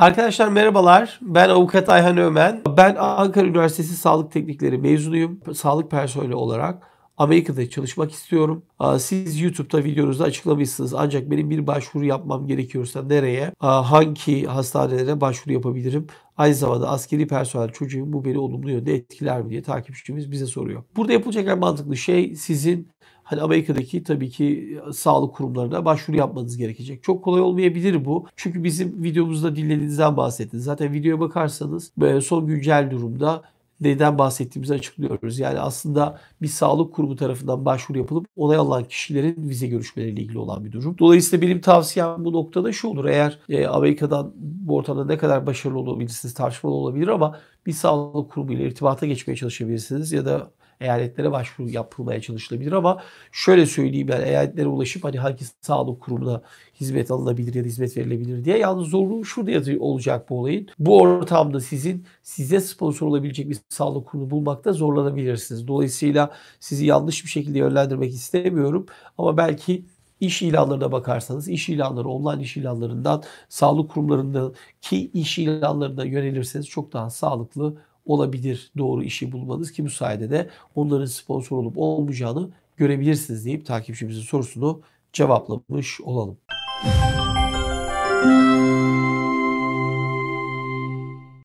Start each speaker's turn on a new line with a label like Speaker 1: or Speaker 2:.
Speaker 1: Arkadaşlar merhabalar. Ben avukat Ayhan Ömen. Ben Ankara Üniversitesi Sağlık Teknikleri mezunuyum. Sağlık personeli olarak Amerika'da çalışmak istiyorum. Siz YouTube'da videonuzda açıklamışsınız. Ancak benim bir başvuru yapmam gerekiyorsa nereye, hangi hastanelere başvuru yapabilirim? Aynı zamanda askeri personel çocuğum bu beni olumlu yönde etkiler mi diye takipçimiz bize soruyor. Burada yapılacak en mantıklı şey sizin Hani Amerika'daki tabii ki e, sağlık kurumlarına başvuru yapmanız gerekecek. Çok kolay olmayabilir bu. Çünkü bizim videomuzda dinlediğinizden bahsettiniz. Zaten videoya bakarsanız son güncel durumda neden bahsettiğimizi açıklıyoruz. Yani aslında bir sağlık kurumu tarafından başvuru yapılıp onay alan kişilerin vize görüşmeleriyle ilgili olan bir durum. Dolayısıyla benim tavsiyem bu noktada şu olur. Eğer e, Amerika'dan bu ortamda ne kadar başarılı olabilirsiniz tartışmalı olabilir ama bir sağlık kurumu ile irtibata geçmeye çalışabilirsiniz ya da eyaletlere başvuru yapılmaya çalışılabilir ama şöyle söyleyeyim ben yani eyaletlere ulaşıp hani hangi sağlık kurumuna hizmet alınabilir ya da hizmet verilebilir diye. Yalnız zorluğu şurada yazıyor olacak bu olayın. Bu ortamda sizin size sponsor olabilecek bir sağlık kurumu bulmakta zorlanabilirsiniz. Dolayısıyla sizi yanlış bir şekilde yönlendirmek istemiyorum ama belki iş ilanlarına bakarsanız iş ilanları, online iş ilanlarından sağlık kurumlarındaki iş ilanlarına yönelirseniz çok daha sağlıklı olabilir doğru işi bulmanız ki bu sayede de onların sponsor olup olmayacağını görebilirsiniz deyip takipçimizin sorusunu cevaplamış olalım. Müzik